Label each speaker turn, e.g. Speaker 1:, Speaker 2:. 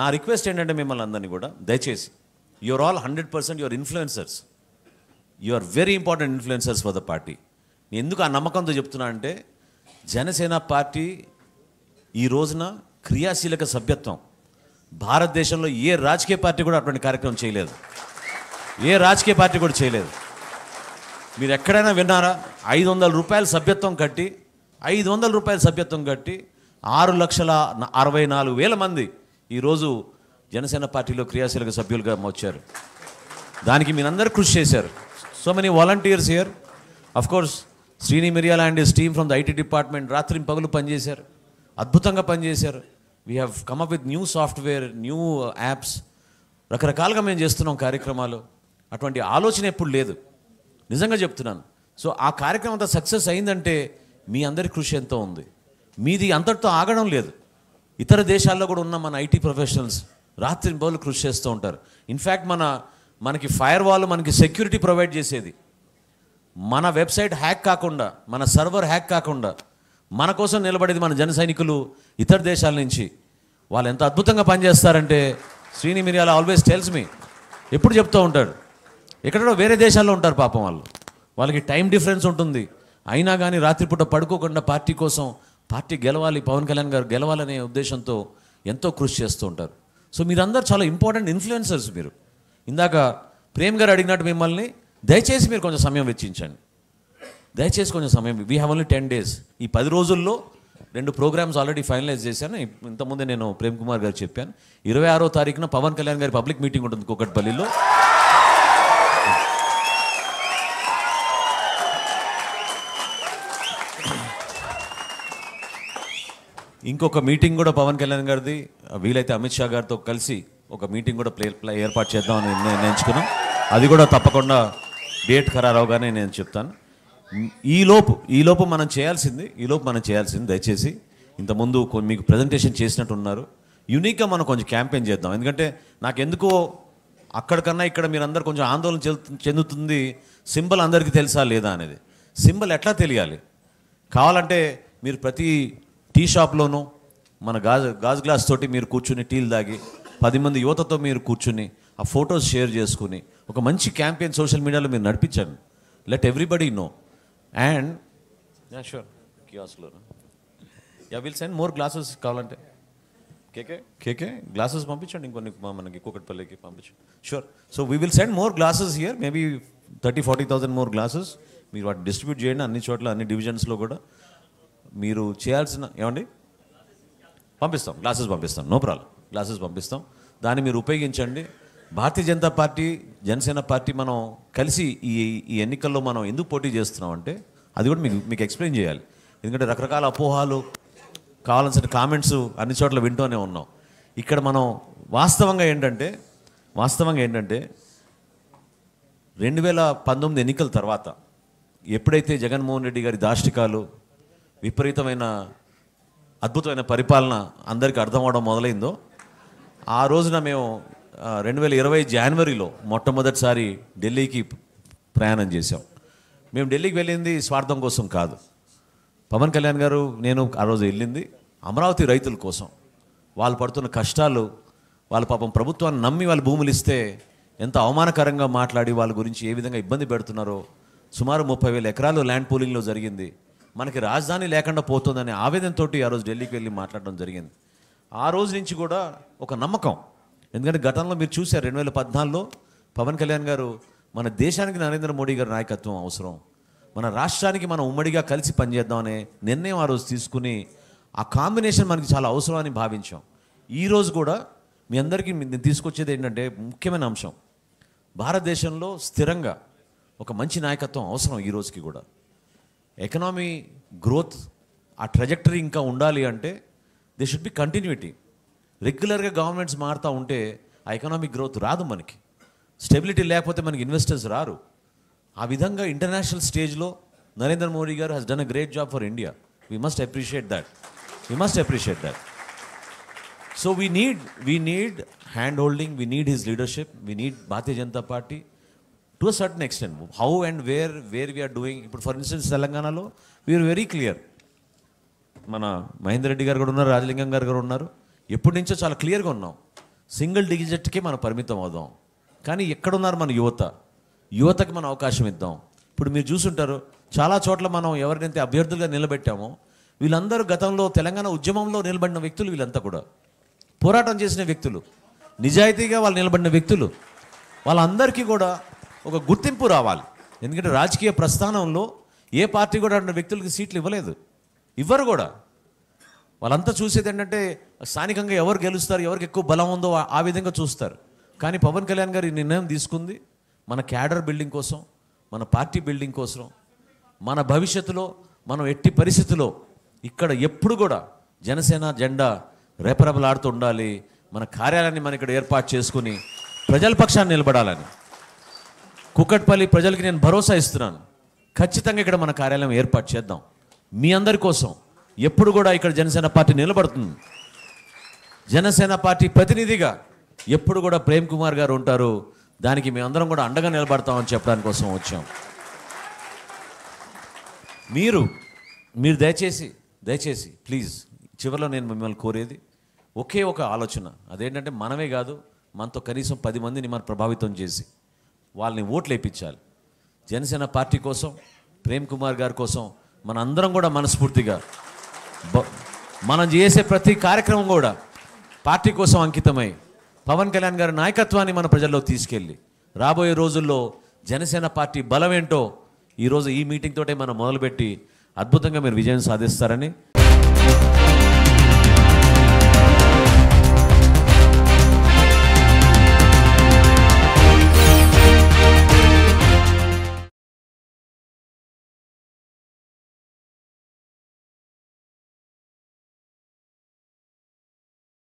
Speaker 1: నా రిక్వెస్ట్ ఏంటంటే మిమ్మల్ని అందరినీ కూడా దయచేసి you are all hundred percent your influencers you are very important influencers for the party నేను ఎందుకు ఆ నమ్మకంతో చెప్తున్నా అంటే జనసేన పార్టీ ఈ రోజున క్రియాశీలక సభ్యత్వం భారతదేశంలో ఏ రాజకీయ పార్టీ కూడా అటువంటి కార్యక్రమం చేయలేదు ఏ రాజకీయ పార్టీ కూడా చేయలేదు మీరు ఎక్కడైనా విన్నారా ఐదు వందల రూపాయల సభ్యత్వం కట్టి ఐదు వందల రూపాయల సభ్యత్వం కట్టి ఆరు లక్షల అరవై నాలుగు వేల మంది ఈరోజు జనసేన పార్టీలో క్రియాశీలక సభ్యులుగా వచ్చారు దానికి మీరందరూ కృషి చేశారు so many volunteers here of course Srini Miriyala and his team from the IT department రాత్రి పగులు పనిచేశారు అద్భుతంగా పనిచేశారు we have up with new software new apps రకరకాలుగా మేము చేస్తున్నాం కార్యక్రమాలు అటువంటి ఆలోచన ఎప్పుడు లేదు నిజంగా చెప్తున్నాను సో ఆ కార్యక్రమం అంతా సక్సెస్ అయిందంటే మీ అందరి కృషి ఎంతో ఉంది మీది అంతటితో ఆగడం లేదు ఇతర దేశాల్లో కూడా ఉన్న మన ఐటీ ప్రొఫెషనల్స్ రాత్రి బోలు కృషి చేస్తూ ఉంటారు ఇన్ఫ్యాక్ట్ మన మనకి ఫైర్ వాల్ మనకి సెక్యూరిటీ ప్రొవైడ్ చేసేది మన వెబ్సైట్ హ్యాక్ కాకుండా మన సర్వర్ హ్యాక్ కాకుండా మన కోసం నిలబడేది మన జన సైనికులు ఇతర దేశాల నుంచి వాళ్ళు ఎంత అద్భుతంగా పనిచేస్తారంటే శ్రీని మిరియాల ఆల్వేస్ టెల్స్ మీ ఎప్పుడు చెప్తూ ఉంటాడు ఎక్కడో వేరే దేశాల్లో ఉంటారు పాపం వాళ్ళు వాళ్ళకి టైం డిఫరెన్స్ ఉంటుంది అయినా కానీ రాత్రిపూట పడుకోకుండా పార్టీ కోసం పార్టీ గెలవాలి పవన్ కళ్యాణ్ గారు గెలవాలనే ఉద్దేశంతో ఎంతో కృషి చేస్తూ ఉంటారు సో మీరందరూ చాలా ఇంపార్టెంట్ ఇన్ఫ్లుయెన్సర్స్ మీరు ఇందాక ప్రేమ్ గారు అడిగినట్టు మిమ్మల్ని దయచేసి మీరు కొంచెం సమయం వెచ్చించండి దయచేసి కొంచెం సమయం we have only ten days ఈ పది రోజుల్లో రెండు ప్రోగ్రామ్స్ ఆల్రెడీ ఫైనలైజ్ చేశాను ఇంతకుముందే నేను ప్రేమ్ కుమార్ గారు చెప్పాను ఇరవై ఆరో తారీఖున పవన్ కళ్యాణ్ గారి పబ్లిక్ మీటింగ్ ఉంటుంది కుక్కట్పల్లిలో ఇంకొక మీటింగ్ కూడా పవన్ కళ్యాణ్ గారిది వీలైతే అమిత్ షా గారితో కలిసి ఒక మీటింగ్ కూడా ప్లే ప్లే ఏర్పాటు చేద్దామని నిర్ణయించుకున్నాం అది కూడా తప్పకుండా డేట్ ఖరారవగానే నేను చెప్తాను ఈలోపు ఈలోపు మనం చేయాల్సింది ఈలోపు మనం చేయాల్సింది దయచేసి ఇంతకుముందు మీకు ప్రజెంటేషన్ చేసినట్టు ఉన్నారు యునిక్గా మనం కొంచెం క్యాంపెయిన్ చేద్దాం ఎందుకంటే నాకు ఎందుకో అక్కడికన్నా ఇక్కడ మీరందరూ కొంచెం ఆందోళన చెందుతుంది సింబల్ అందరికీ తెలుసా లేదా అనేది సింబల్ ఎట్లా తెలియాలి కావాలంటే మీరు ప్రతి టీ షాప్లోనూ మన గాజు గాజు గ్లాస్ తోటి మీరు కూర్చుని టీలు తాగి పది మంది యువతతో మీరు కూర్చుని ఆ ఫొటోస్ షేర్ చేసుకుని ఒక మంచి క్యాంపెయిన్ సోషల్ మీడియాలో మీరు నడిపించండి let everybody know and sure కియాస్లో yeah will send more glasses కావాలంటే కేకే కేకే గ్లాసెస్ పంపించండి ఇంకొన్ని మనకి కూకట్పల్లికి పంపించండి sure so we will send more glasses here maybe thirty forty thousand more glasses మీరు వాటి డిస్ట్రిబ్యూట్ చేయండి అన్ని చోట్ల అన్ని డివిజన్స్లో కూడా మీరు చేయాల్సిన ఏమండి పంపిస్తాం గ్లాసెస్ పంపిస్తాం నో ప్రాబ్లం గ్లాసెస్ పంపిస్తాం దాన్ని మీరు ఉపయోగించండి భారతీయ జనతా పార్టీ జనసేన పార్టీ మనం కలిసి ఈ ఈ ఎన్నికల్లో మనం ఎందుకు పోటీ చేస్తున్నాం అంటే అది కూడా మీకు మీకు ఎక్స్ప్లెయిన్ చేయాలి ఎందుకంటే రకరకాల అపోహాలు కావాల్సిన కామెంట్స్ అన్ని చోట్ల వింటూనే ఉన్నాం ఇక్కడ మనం వాస్తవంగా ఏంటంటే వాస్తవంగా ఏంటంటే రెండు వేల పంతొమ్మిది ఎన్నికల తర్వాత ఎప్పుడైతే జగన్మోహన్ రెడ్డి గారి దాష్టికాలు విపరీతమైన అద్భుతమైన పరిపాలన అందరికీ అర్థం అవడం మొదలైందో ఆ రోజున మేము రెండు వేల ఇరవై జనవరిలో మొట్టమొదటిసారి ఢిల్లీకి ప్రయాణం చేశాం మేము ఢిల్లీకి వెళ్ళింది స్వార్థం కోసం కాదు పవన్ కళ్యాణ్ గారు నేను ఆ రోజు వెళ్ళింది అమరావతి రైతుల కోసం వాళ్ళు పడుతున్న కష్టాలు వాళ్ళ పాపం ప్రభుత్వాన్ని నమ్మి వాళ్ళు భూములు ఇస్తే ఎంత అవమానకరంగా మాట్లాడి వాళ్ళ గురించి ఏ విధంగా ఇబ్బంది పెడుతున్నారో సుమారు ముప్పై వేల ఎకరాలు ల్యాండ్ పూలింగ్లో జరిగింది మనకి రాజధాని లేకుండా పోతుందనే ఆవేదనతో ఆ రోజు ఢిల్లీకి వెళ్ళి మాట్లాడడం జరిగింది ఆ రోజు నుంచి కూడా ఒక నమ్మకం ఎందుకంటే గతంలో మీరు చూశారు రెండు వేల పద్నాలుగులో పవన్ కళ్యాణ్ గారు మన దేశానికి నరేంద్ర మోడీ గారి నాయకత్వం అవసరం మన రాష్ట్రానికి మనం ఉమ్మడిగా కలిసి పనిచేద్దామనే నిర్ణయం ఆ రోజు తీసుకుని ఆ కాంబినేషన్ మనకి చాలా అవసరం అని భావించాం ఈరోజు కూడా మీ అందరికీ నేను తీసుకొచ్చేది ఏంటంటే ముఖ్యమైన అంశం భారతదేశంలో స్థిరంగా ఒక మంచి నాయకత్వం అవసరం ఈ రోజుకి కూడా ఎకనామీ గ్రోత్ ఆ ట్రజెక్టరీ ఇంకా ఉండాలి అంటే దే షుడ్ బి కంటిన్యూటీ రెగ్యులర్గా గవర్నమెంట్స్ మారుతూ ఉంటే ఆ ఎకనామిక్ గ్రోత్ రాదు మనకి స్టెబిలిటీ లేకపోతే మనకి ఇన్వెస్టర్స్ రారు ఆ విధంగా ఇంటర్నేషనల్ స్టేజ్లో Narendra Modi garu has done a great job for India we must appreciate that we must appreciate that so we need we need hand holding we need his leadership we need Bharatiya Janata Party to a certain extent how and where where we are doing ఇప్పుడు for instance తెలంగాణలో we are very clear మన మహేందర్ రెడ్డి గారు కూడా ఉన్నారు రాజలింగం గారు కూడా ఉన్నారు ఎప్పటి నుంచో చాలా క్లియర్గా ఉన్నాం సింగిల్ డిజిట్కే మనం పరిమితం అవుదాం కానీ ఎక్కడున్నారు మన యువత యువతకి మనం అవకాశం ఇద్దాం ఇప్పుడు మీరు చూసుంటారు చాలా చోట్ల మనం ఎవరినైతే అభ్యర్థులుగా నిలబెట్టామో వీళ్ళందరూ గతంలో తెలంగాణ ఉద్యమంలో నిలబడిన వ్యక్తులు వీళ్ళంతా కూడా పోరాటం చేసిన వ్యక్తులు నిజాయితీగా వాళ్ళు నిలబడిన వ్యక్తులు వాళ్ళందరికీ కూడా ఒక గుర్తింపు రావాలి ఎందుకంటే రాజకీయ ప్రస్థానంలో ఏ పార్టీ కూడా అంటే వ్యక్తులకి సీట్లు ఇవ్వలేదు ఇవ్వరు కూడా వాళ్ళంతా చూసేది ఏంటంటే స్థానికంగా ఎవరు గెలుస్తారు ఎవరికి ఎక్కువ బలం ఉందో ఆ విధంగా చూస్తారు కానీ పవన్ కళ్యాణ్ గారు ఈ నిర్ణయం తీసుకుంది మన క్యాడర్ బిల్డింగ్ కోసం మన పార్టీ బిల్డింగ్ కోసం మన భవిష్యత్తులో మనం ఎట్టి పరిస్థితుల్లో ఇక్కడ ఎప్పుడు కూడా జనసేన జెండా రేపరేపలాడుతూ ఉండాలి మన కార్యాలయాన్ని మనం ఇక్కడ ఏర్పాటు చేసుకుని ప్రజల పక్షాన్ని నిలబడాలని కుక్కట్పల్లి ప్రజలకి నేను భరోసా ఇస్తున్నాను ఖచ్చితంగా ఇక్కడ మన కార్యాలయం ఏర్పాటు చేద్దాం మీ అందరి కోసం ఎప్పుడు కూడా ఇక్కడ జనసేన పార్టీ నిలబడుతుంది జనసేన పార్టీ ప్రతినిధిగా ఎప్పుడు కూడా ప్రేమ్ కుమార్ గారు ఉంటారు దానికి అందరం కూడా అండగా నిలబడతామని చెప్పడానికి కోసం వచ్చాం మీరు మీరు దయచేసి దయచేసి ప్లీజ్ చివరిలో నేను మిమ్మల్ని కోరేది ఒకే ఒక ఆలోచన అదేంటంటే మనమే కాదు మనతో కనీసం పది మందిని మనం ప్రభావితం చేసి వాళ్ళని ఓట్లు వేయించాలి జనసేన పార్టీ కోసం ప్రేమ్ కుమార్ గారి కోసం మన అందరం కూడా మనస్ఫూర్తిగా మనం చేసే ప్రతి కార్యక్రమం కూడా పార్టీ కోసం అంకితమై పవన్ కళ్యాణ్ గారి నాయకత్వాన్ని మన ప్రజల్లో తీసుకెళ్ళి రాబోయే రోజుల్లో జనసేన పార్టీ బలమేంటో ఈరోజు ఈ మీటింగ్ తోటే మనం మొదలుపెట్టి అద్భుతంగా మీరు విజయం సాధిస్తారని